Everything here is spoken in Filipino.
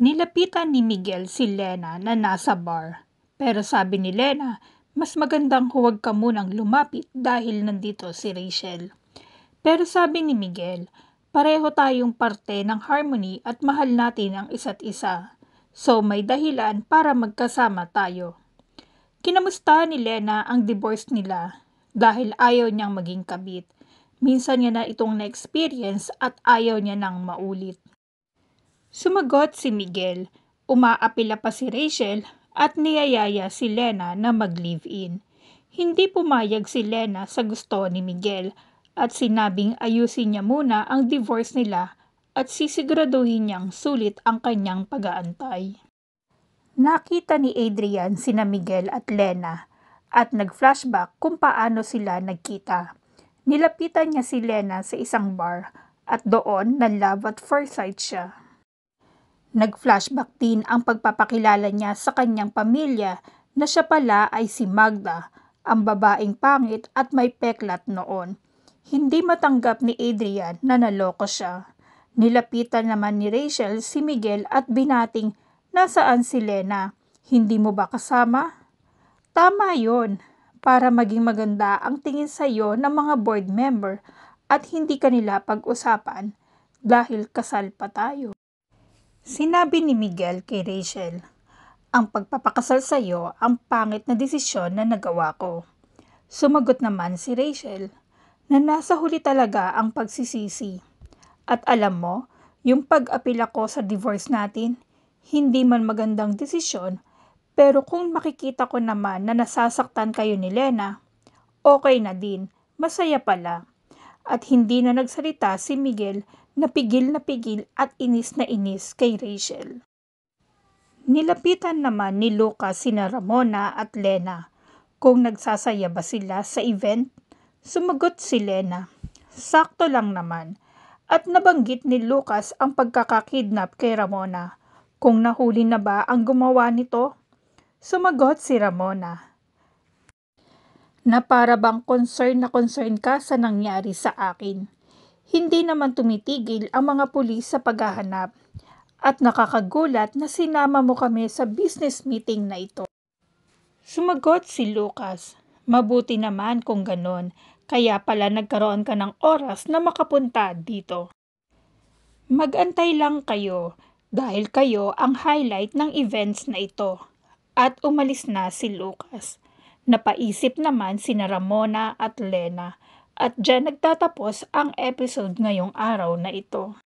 Nilapitan ni Miguel si Lena na nasa bar. Pero sabi ni Lena, mas magandang huwag ka munang lumapit dahil nandito si Rachel. Pero sabi ni Miguel, pareho tayong parte ng harmony at mahal natin ang isa't isa. So may dahilan para magkasama tayo. Kinamusta ni Lena ang divorce nila dahil ayaw niyang maging kabit. Minsan niya na itong na-experience at ayaw niya nang maulit. Sumagot si Miguel. Umaapila pa si Rachel at niyayaya si Lena na mag-live-in. Hindi pumayag si Lena sa gusto ni Miguel at sinabing ayusin niya muna ang divorce nila at sisiguraduhin niyang sulit ang kanyang pag-aantay. Nakita ni Adrian sina Miguel at Lena at nag-flashback kung paano sila nagkita. Nilapitan niya si Lena sa isang bar at doon na love at first sight siya. Nag-flashback din ang pagpapakilala niya sa kanyang pamilya na siya pala ay si Magda, ang babaeng pangit at may peklat noon. Hindi matanggap ni Adrian na naloko siya. Nilapitan naman ni Rachel si Miguel at binating, nasaan si Lena? Hindi mo ba kasama? Tama yon para maging maganda ang tingin sa iyo ng mga board member at hindi kanila pag-usapan dahil kasal pa tayo. Sinabi ni Miguel kay Rachel, ang pagpapakasal sa iyo ang pangit na desisyon na nagawa ko. Sumagot naman si Rachel na nasa huli talaga ang pagsisisi. At alam mo, yung pag-apila ko sa divorce natin, hindi man magandang desisyon, pero kung makikita ko naman na nasasaktan kayo ni Lena, okay na din, masaya pala. At hindi na nagsalita si Miguel Napigil na pigil at inis na inis kay Rachel. Nilapitan naman ni Luca sina Ramona at Lena kung nagsasaya ba sila sa event. Sumagot si Lena. Sakto lang naman. At nabanggit ni Lucas ang pagkakakidnap kay Ramona. Kung nahuli na ba ang gumawa nito? Sumagot si Ramona. Na para bang concern na concern ka sa nangyari sa akin. Hindi naman tumitigil ang mga pulis sa paghahanap at nakakagulat na sinama mo kami sa business meeting na ito. Sumagot si Lucas, mabuti naman kung ganon, kaya pala nagkaroon ka ng oras na makapunta dito. Magantay lang kayo dahil kayo ang highlight ng events na ito. At umalis na si Lucas. Napaisip naman si Ramona at Lena at dyan nagtatapos ang episode ngayong araw na ito.